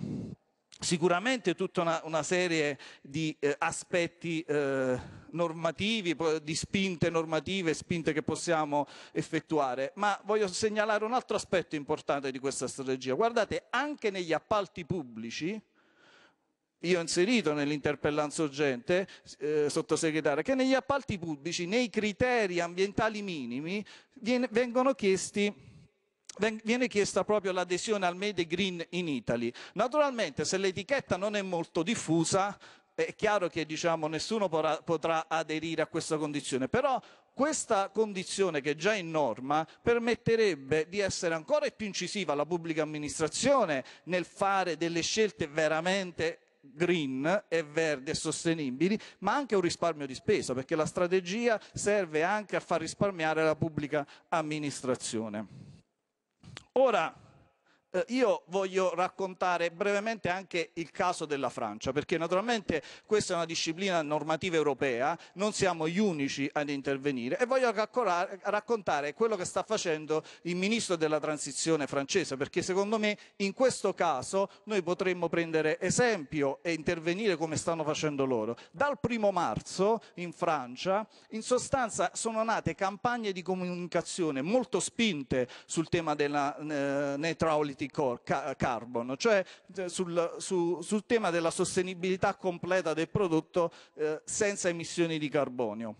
sicuramente tutta una, una serie di eh, aspetti eh, normativi, di spinte normative, spinte che possiamo effettuare, ma voglio segnalare un altro aspetto importante di questa strategia. Guardate, anche negli appalti pubblici, io ho inserito nell'interpellanza urgente, eh, sottosegretaria, che negli appalti pubblici, nei criteri ambientali minimi, viene, chiesti, viene chiesta proprio l'adesione al Made Green in Italy. Naturalmente se l'etichetta non è molto diffusa è chiaro che diciamo, nessuno porrà, potrà aderire a questa condizione, però questa condizione che è già in norma permetterebbe di essere ancora più incisiva alla pubblica amministrazione nel fare delle scelte veramente green e verde e sostenibili, ma anche un risparmio di spesa, perché la strategia serve anche a far risparmiare la pubblica amministrazione. Ora, eh, io voglio raccontare brevemente anche il caso della Francia, perché naturalmente questa è una disciplina normativa europea, non siamo gli unici ad intervenire e voglio raccontare quello che sta facendo il ministro della transizione francese, perché secondo me in questo caso noi potremmo prendere esempio e intervenire come stanno facendo loro. Dal primo marzo in Francia in sostanza sono nate campagne di comunicazione molto spinte sul tema della eh, neutralità core, ca- carbon, cioè eh, sul, su, sul, tema della sostenibilità completa del prodotto eh, senza emissioni di carbonio.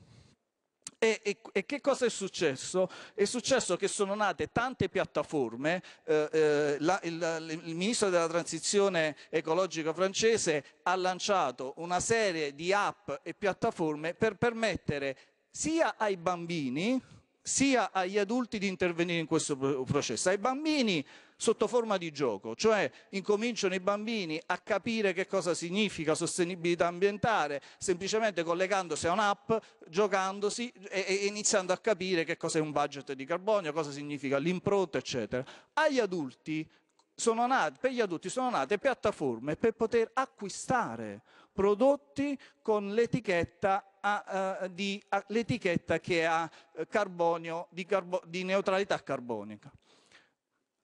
E, e, e, che cosa è successo? È successo che sono nate tante piattaforme, eh, eh, la, il, il, ministro della transizione ecologica francese ha lanciato una serie di app e piattaforme per permettere sia ai bambini sia agli adulti di intervenire in questo processo. Ai bambini sotto forma di gioco, cioè incominciano i bambini a capire che cosa significa sostenibilità ambientale, semplicemente collegandosi a un'app, giocandosi e, e iniziando a capire che cos'è un budget di carbonio, cosa significa l'impronta, eccetera. Agli adulti Nate, per gli adulti sono nate piattaforme per poter acquistare prodotti con l'etichetta, a, uh, di, a, l'etichetta che ha eh, carbonio, di, carbo, di neutralità carbonica.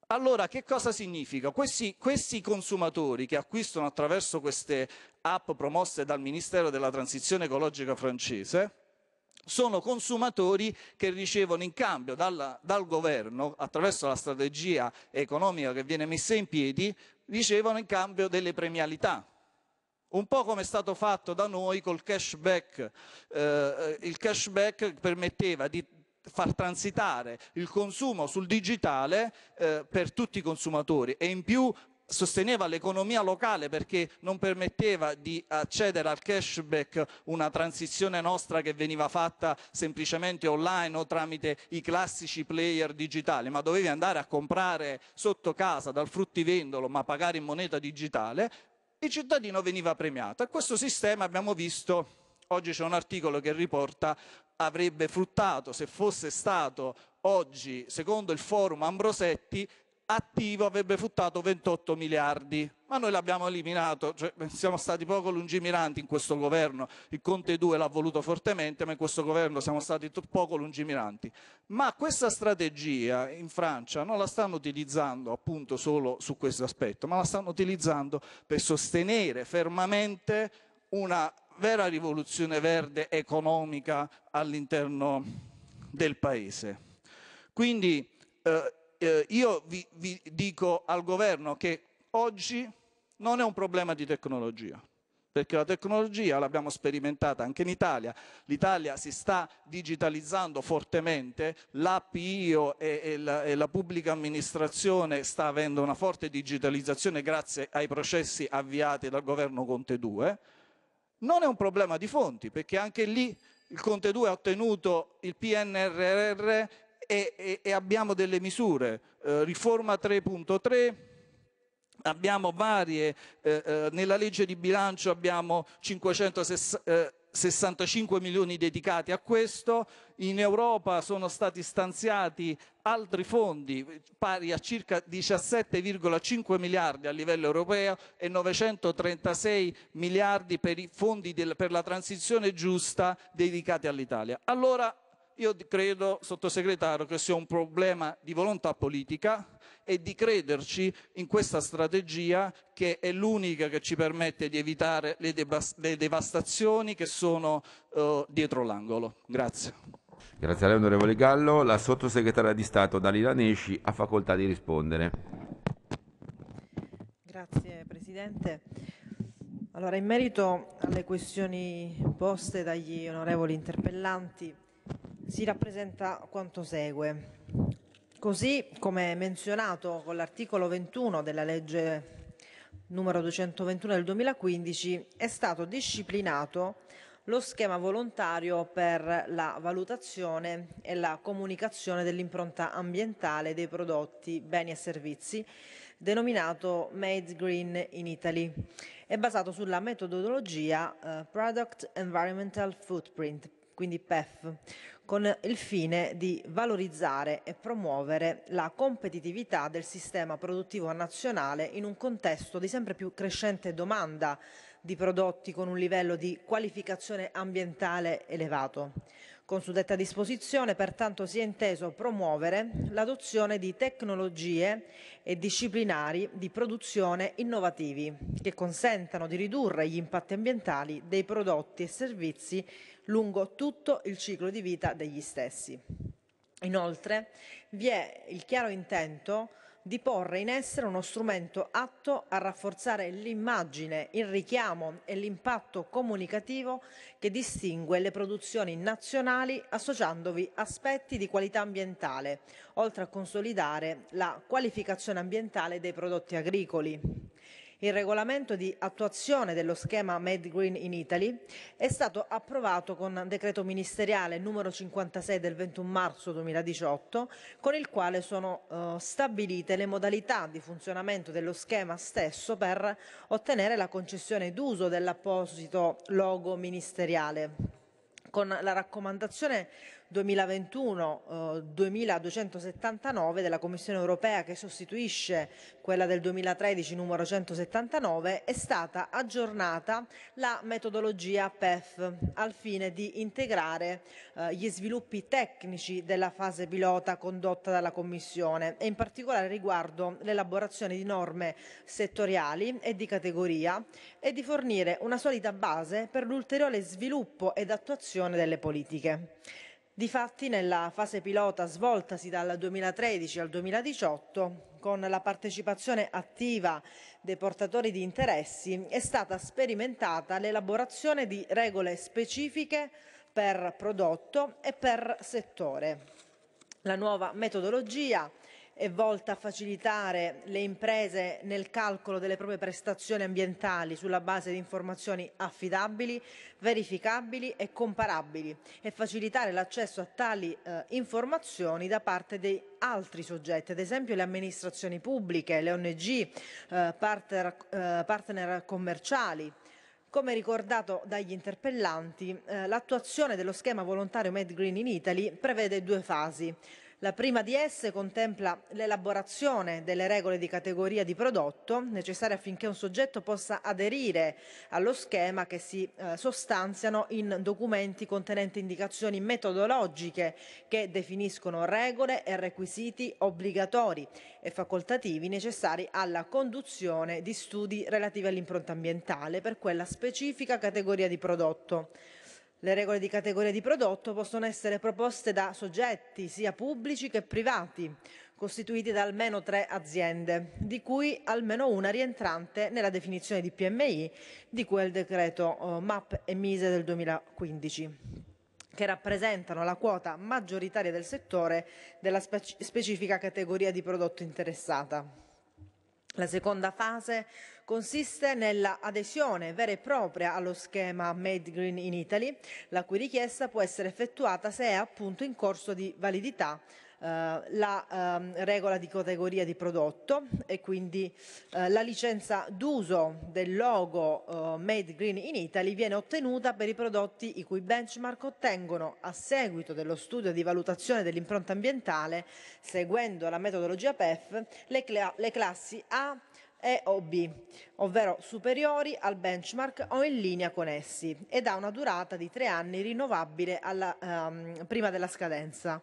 Allora, che cosa significa? Questi, questi, consumatori che acquistano attraverso queste app promosse dal Ministero della Transizione Ecologica francese sono consumatori che ricevono in cambio dalla, dal governo, attraverso la strategia economica che viene messa in piedi, ricevono in cambio delle premialità un po' come è stato fatto da noi col cashback. Eh, eh il cashback permetteva di far transitare il consumo sul digitale eh, per tutti i consumatori e in più sosteneva l'economia locale perché non permetteva di accedere al cashback una transizione nostra che veniva fatta semplicemente online o tramite i classici player digitali, ma dovevi andare a comprare sotto casa dal fruttivendolo ma pagare in moneta digitale, il cittadino veniva premiato e questo sistema abbiamo visto oggi c'è un articolo che riporta avrebbe fruttato se fosse stato oggi, secondo il forum Ambrosetti, attivo avrebbe fruttato 28 miliardi, ma noi l'abbiamo eliminato, cioè, eh, siamo stati poco lungimiranti in questo governo, il Conte 2 l'ha voluto fortemente, ma in questo governo siamo stati poco lungimiranti. Ma questa strategia in Francia non la stanno utilizzando appunto solo su questo aspetto, ma la stanno utilizzando per sostenere fermamente una vera rivoluzione verde economica all'interno del Paese. Quindi eh, eh, io vi, vi dico al governo che oggi non è un problema di tecnologia, perché la tecnologia l'abbiamo sperimentata anche in Italia, l'Italia si sta digitalizzando fortemente, l'APIO e, e, la, e, la, pubblica amministrazione sta avendo una forte digitalizzazione grazie ai processi avviati dal governo Conte 2, non è un problema di fonti, perché anche lì il Conte 2 ha ottenuto il PNRR e, e, e abbiamo delle misure. Eh, riforma 3.3, abbiamo varie, eh, eh, nella legge di bilancio abbiamo 565 eh, milioni dedicati a questo, in Europa sono stati stanziati altri fondi pari a circa 17,5 miliardi a livello europeo e 936 miliardi per i fondi del, per la transizione giusta dedicati all'Italia. Allora io credo, sottosegretario, che sia un problema di volontà politica e di crederci in questa strategia che è l'unica che ci permette di evitare le, le devastazioni che sono eh, dietro l'angolo. Grazie. Grazie a lei, onorevole Gallo. La sottosegretaria di Stato Dalila Nesci ha facoltà di rispondere. Grazie Presidente. Allora, in merito alle questioni poste dagli onorevoli interpellanti, si rappresenta quanto segue. Così come menzionato con l'articolo 21 della legge numero 221 del 2015, è stato disciplinato lo schema volontario per la valutazione e la comunicazione dell'impronta ambientale dei prodotti, beni e servizi, denominato Made Green in Italy. È basato sulla metodologia eh, Product Environmental Footprint, quindi PEF, con il fine di valorizzare e promuovere la competitività del sistema produttivo nazionale in un contesto di sempre più crescente domanda di prodotti con un livello di qualificazione ambientale elevato. Con suddetta disposizione pertanto si è inteso promuovere l'adozione di tecnologie e disciplinari di produzione innovativi che consentano di ridurre gli impatti ambientali dei prodotti e servizi lungo tutto il ciclo di vita degli stessi. Inoltre vi è il chiaro intento di porre in essere uno strumento atto a rafforzare l'immagine, il richiamo e l'impatto comunicativo che distingue le produzioni nazionali associandovi aspetti di qualità ambientale, oltre a consolidare la qualificazione ambientale dei prodotti agricoli. Il regolamento di attuazione dello schema Made Green in Italy è stato approvato con decreto ministeriale numero 56 del 21 marzo 2018, con il quale sono eh, stabilite le modalità di funzionamento dello schema stesso per ottenere la concessione d'uso dell'apposito logo ministeriale con la raccomandazione 2021 eh, 2279 della Commissione europea che sostituisce quella del 2013 numero 179 è stata aggiornata la metodologia PEF al fine di integrare eh, gli sviluppi tecnici della fase pilota condotta dalla Commissione e in particolare riguardo l'elaborazione di norme settoriali e di categoria e di fornire una solida base per l'ulteriore sviluppo ed attuazione delle politiche. Difatti nella fase pilota svoltasi dal 2013 al 2018 con la partecipazione attiva dei portatori di interessi è stata sperimentata l'elaborazione di regole specifiche per prodotto e per settore. La nuova metodologia è volta a facilitare le imprese nel calcolo delle proprie prestazioni ambientali sulla base di informazioni affidabili, verificabili e comparabili e facilitare l'accesso a tali eh, informazioni da parte di altri soggetti, ad esempio le amministrazioni pubbliche, le ONG, eh, partner, eh, partner commerciali. Come ricordato dagli interpellanti, eh, l'attuazione dello schema volontario Med Green in Italy prevede due fasi. La prima di esse contempla l'elaborazione delle regole di categoria di prodotto necessarie affinché un soggetto possa aderire allo schema che si eh, sostanziano in documenti contenenti indicazioni metodologiche che definiscono regole e requisiti obbligatori e facoltativi necessari alla conduzione di studi relativi all'impronta ambientale per quella specifica categoria di prodotto. Le regole di categoria di prodotto possono essere proposte da soggetti sia pubblici che privati, costituiti da almeno tre aziende, di cui almeno una rientrante nella definizione di PMI di cui il decreto eh, MAP e MISE del 2015 che rappresentano la quota maggioritaria del settore della specifica categoria di prodotto interessata. La seconda fase consiste nell'adesione vera e propria allo schema Made Green in Italy, la cui richiesta può essere effettuata se è appunto in corso di validità eh, la ehm, regola di categoria di prodotto e quindi eh, la licenza d'uso del logo eh, Made Green in Italy viene ottenuta per i prodotti i cui benchmark ottengono a seguito dello studio di valutazione dell'impronta ambientale, seguendo la metodologia PEF, le, cl le classi A, e o B, ovvero superiori al benchmark o in linea con essi, ed ha una durata di tre anni rinnovabile alla, ehm, prima della scadenza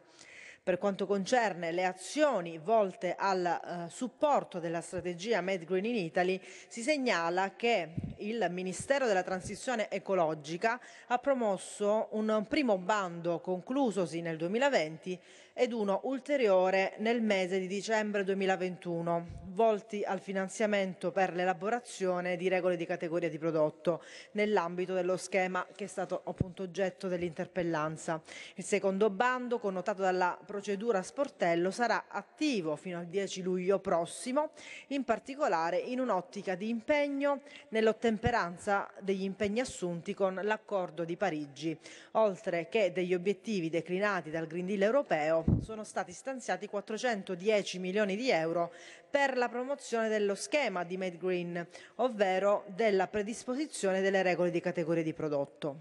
per quanto concerne le azioni volte al eh, supporto della strategia Made Green in Italy, si segnala che il Ministero della Transizione Ecologica ha promosso un primo bando conclusosi nel 2020 ed uno ulteriore nel mese di dicembre 2021, volti al finanziamento per l'elaborazione di regole di categoria di prodotto nell'ambito dello schema che è stato appunto oggetto dell'interpellanza. Il secondo bando, connotato dalla procedura sportello, sarà attivo fino al 10 luglio prossimo, in particolare in un'ottica di impegno nell'ottemperanza degli impegni assunti con l'accordo di Parigi, oltre che degli obiettivi declinati dal Green Deal europeo sono stati stanziati 410 milioni di euro per la promozione dello schema di Made Green, ovvero della predisposizione delle regole di categoria di prodotto.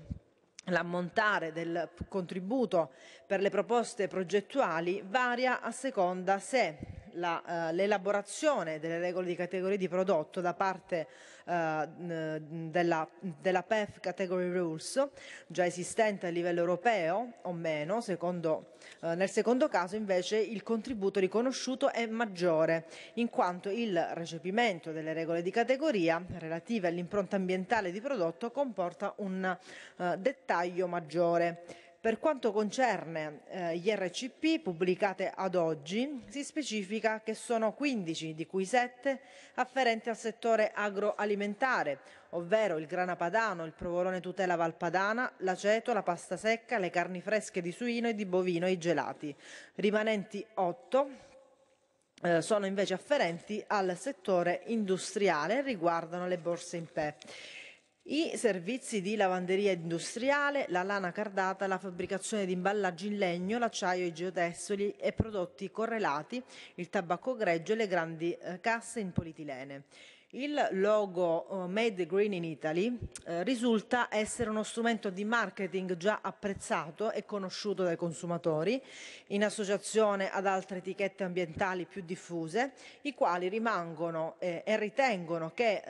L'ammontare del contributo per le proposte progettuali varia a seconda se eh, l'elaborazione delle regole di categoria di prodotto da parte eh, della, della PEF Category Rules, già esistente a livello europeo o meno, secondo, eh, nel secondo caso invece il contributo riconosciuto è maggiore, in quanto il recepimento delle regole di categoria relative all'impronta ambientale di prodotto comporta un dettaglio maggiore. Per quanto concerne eh, gli RCP pubblicate ad oggi, si specifica che sono 15, di cui 7 afferenti al settore agroalimentare, ovvero il grana padano, il provolone tutela valpadana, l'aceto, la pasta secca, le carni fresche di suino e di bovino e i gelati. Rimanenti 8 eh, sono invece afferenti al settore industriale e riguardano le borse in pe. I servizi di lavanderia industriale, la lana cardata, la fabbricazione di imballaggi in legno, l'acciaio, i geotessoli e prodotti correlati, il tabacco greggio e le grandi eh, casse in polietilene. Il logo eh, Made Green in Italy eh, risulta essere uno strumento di marketing già apprezzato e conosciuto dai consumatori, in associazione ad altre etichette ambientali più diffuse, i quali rimangono eh, e ritengono che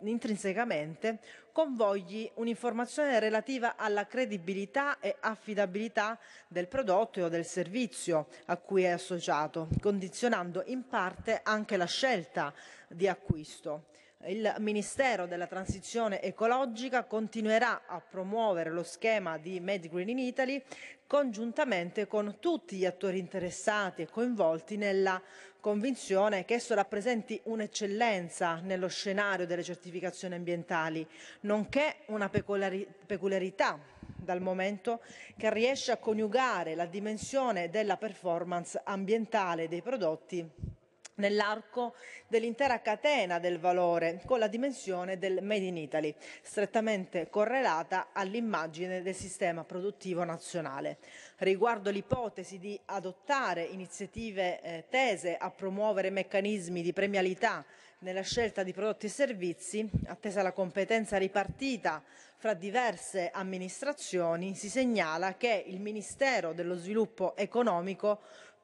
intrinsecamente convogli un'informazione relativa alla credibilità e affidabilità del prodotto o del servizio a cui è associato, condizionando in parte anche la scelta di acquisto. Il Ministero della Transizione Ecologica continuerà a promuovere lo schema di Made Green in Italy congiuntamente con tutti gli attori interessati e coinvolti nella convinzione che esso rappresenti un'eccellenza nello scenario delle certificazioni ambientali, nonché una peculiarità dal momento che riesce a coniugare la dimensione della performance ambientale dei prodotti nell'arco dell'intera catena del valore con la dimensione del Made in Italy, strettamente correlata all'immagine del sistema produttivo nazionale. Riguardo l'ipotesi di adottare iniziative eh, tese a promuovere meccanismi di premialità nella scelta di prodotti e servizi, attesa la competenza ripartita fra diverse amministrazioni, si segnala che il Ministero dello Sviluppo Economico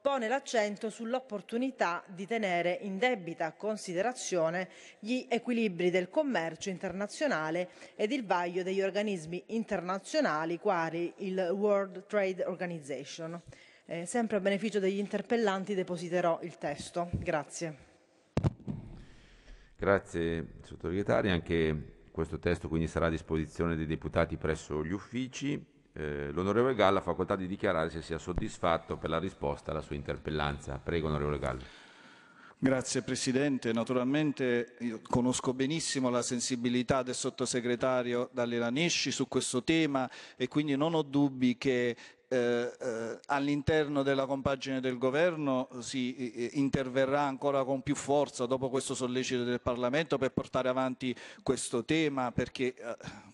pone l'accento sull'opportunità di tenere in debita considerazione gli equilibri del commercio internazionale ed il vaglio degli organismi internazionali quali il World Trade Organization. Eh, sempre a beneficio degli interpellanti depositerò il testo. Grazie. Grazie sottosegretaria, anche questo testo quindi sarà a disposizione dei deputati presso gli uffici eh, l'onorevole Gallo ha facoltà di dichiarare se sia soddisfatto per la risposta alla sua interpellanza. Prego, onorevole Gallo. Grazie Presidente, naturalmente conosco benissimo la sensibilità del sottosegretario Dallenanisci su questo tema e quindi non ho dubbi che eh, eh, all'interno della compagine del governo si eh, interverrà ancora con più forza dopo questo sollecito del Parlamento per portare avanti questo tema perché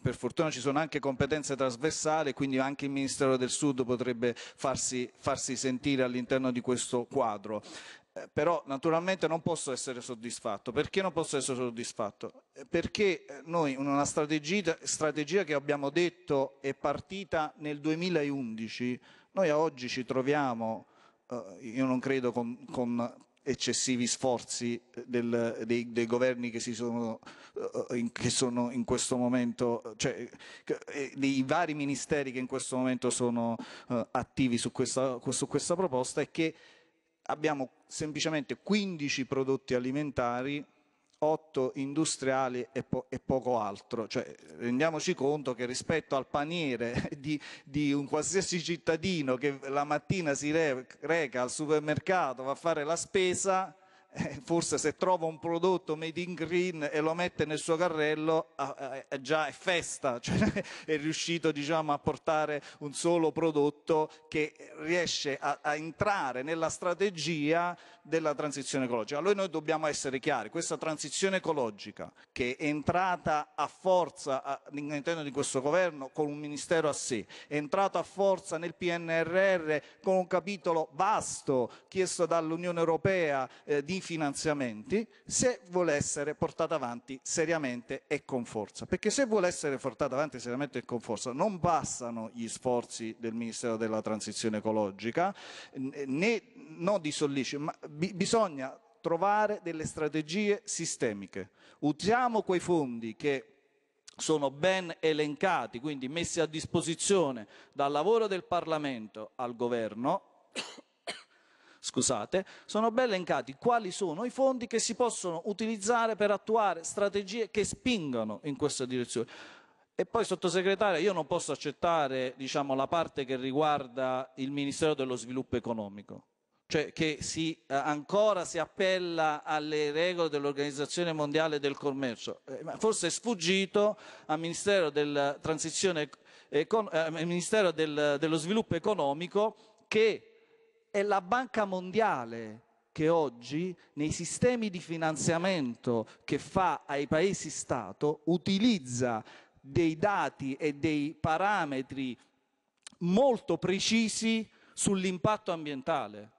per fortuna ci sono anche competenze trasversali quindi anche il Ministero del Sud potrebbe farsi, farsi sentire all'interno di questo quadro. Eh, però naturalmente non posso essere soddisfatto. Perché non posso essere soddisfatto? Eh, perché eh, noi una strategia, strategia che abbiamo detto è partita nel 2011, noi a oggi ci troviamo, eh, io non credo con, con eccessivi sforzi del, dei, dei, governi che, sono, in, che sono in questo momento, cioè dei vari ministeri che in questo momento sono attivi su questa, su questa proposta e che abbiamo semplicemente 15 prodotti alimentari 8 industriali e, po e, poco altro. Cioè, rendiamoci conto che rispetto al paniere di, di un qualsiasi cittadino che la mattina si re reca al supermercato, va a fare la spesa, eh, forse se trova un prodotto made in green e lo mette nel suo carrello ah, eh, già è festa, cioè è riuscito diciamo, a portare un solo prodotto che riesce a, a, entrare nella strategia della transizione ecologica. Allora noi dobbiamo essere chiari, questa transizione ecologica che è entrata a forza all'interno di questo governo con un ministero a sé, è entrata a forza nel PNRR con un capitolo vasto chiesto dall'Unione Europea eh, di finanziamenti se vuole essere portata avanti seriamente e con forza. Perché se vuole essere portata avanti seriamente e con forza non bastano gli sforzi del Ministero della Transizione ecologica, né no di sollici, ma bi- bisogna trovare delle strategie sistemiche. Usiamo quei fondi che sono ben elencati, quindi messi a disposizione dal lavoro del Parlamento al governo scusate, sono ben elencati quali sono i fondi che si possono utilizzare per attuare strategie che spingano in questa direzione. E poi, sottosegretario, io non posso accettare diciamo, la parte che riguarda il Ministero dello Sviluppo Economico, cioè che si, eh, ancora si appella alle regole dell'Organizzazione Mondiale del Commercio. Eh, forse è sfuggito al Ministero, del eh, Ministero del, dello Sviluppo Economico che è la Banca Mondiale che oggi nei sistemi di finanziamento che fa ai paesi Stato utilizza dei dati e dei parametri molto precisi sull'impatto ambientale.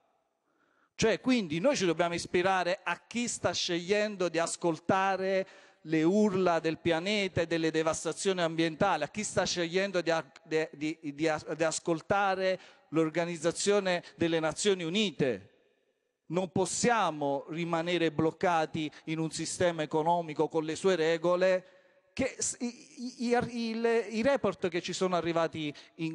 Cioè, quindi noi ci dobbiamo ispirare a chi sta scegliendo di ascoltare le urla del pianeta e delle devastazioni ambientali, a chi sta scegliendo di, di, di, di ascoltare l'Organizzazione delle Nazioni Unite. Non possiamo rimanere bloccati in un sistema economico con le sue regole. Che, i, i, i, i report che ci sono arrivati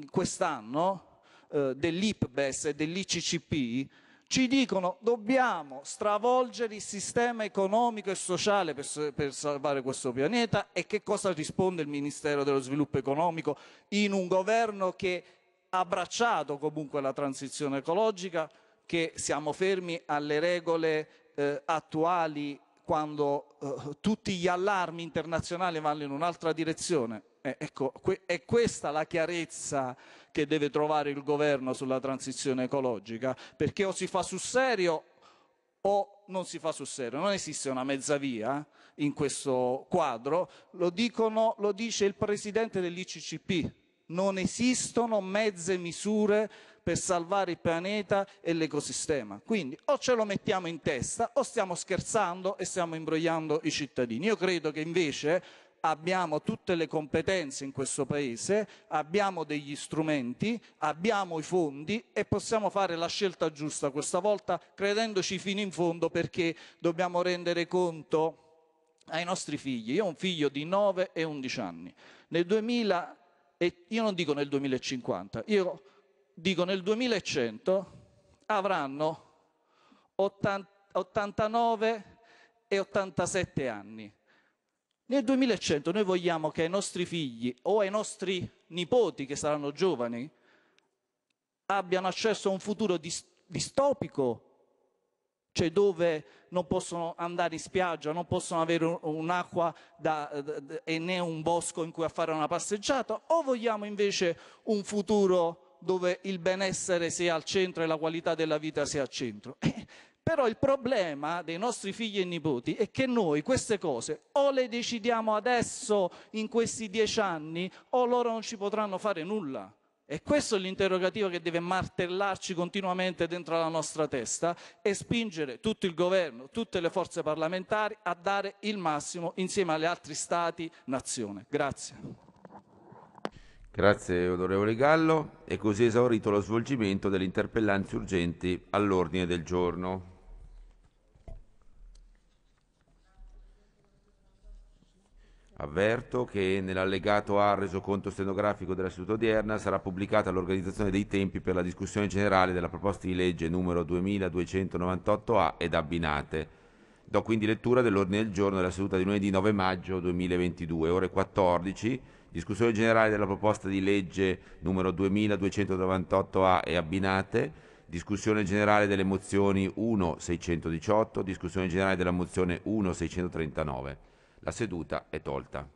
quest'anno eh, dell'IPBES e dell'ICCP ci dicono dobbiamo stravolgere il sistema economico e sociale per, per, salvare questo pianeta e che cosa risponde il Ministero dello Sviluppo Economico in un governo che abbracciato comunque la transizione ecologica, che siamo fermi alle regole eh, attuali quando eh, tutti gli allarmi internazionali vanno in un'altra direzione. Eh, ecco, que è questa la chiarezza che deve trovare il governo sulla transizione ecologica, perché o si fa sul serio o non si fa sul serio. Non esiste una mezza via in questo quadro, lo, dicono, lo dice il presidente dell'ICCP, non esistono mezze misure per salvare il pianeta e l'ecosistema. Quindi o ce lo mettiamo in testa o stiamo scherzando e stiamo imbrogliando i cittadini. Io credo che invece abbiamo tutte le competenze in questo paese, abbiamo degli strumenti, abbiamo i fondi e possiamo fare la scelta giusta questa volta credendoci fino in fondo perché dobbiamo rendere conto ai nostri figli. Io ho un figlio di 9 e 11 anni. Nel 2000 e io non dico nel 2050, io dico nel 2100 avranno 80, 89 e 87 anni. Nel 2100 noi vogliamo che ai nostri figli o ai nostri nipoti che saranno giovani abbiano accesso a un futuro distopico cioè dove non possono andare in spiaggia, non possono avere un'acqua e né un bosco in cui fare una passeggiata, o vogliamo invece un futuro dove il benessere sia al centro e la qualità della vita sia al centro? Eh, però il problema dei nostri figli e nipoti è che noi queste cose o le decidiamo adesso, in questi dieci anni, o loro non ci potranno fare nulla. E questo è l'interrogativo che deve martellarci continuamente dentro la nostra testa e spingere tutto il governo, tutte le forze parlamentari a dare il massimo insieme agli altri Stati, nazione. Grazie. Grazie onorevole Gallo. È così esaurito lo svolgimento delle interpellanze urgenti all'ordine del giorno. Avverto che nell'allegato A al resoconto stenografico della seduta odierna sarà pubblicata l'organizzazione dei tempi per la discussione generale della proposta di legge numero 2298A ed abbinate. Do quindi lettura dell'ordine del giorno della seduta di lunedì 9 maggio 2022, ore 14, discussione generale della proposta di legge numero 2298A e abbinate, discussione generale delle mozioni 1.618, discussione generale della mozione 1.639. La seduta è tolta.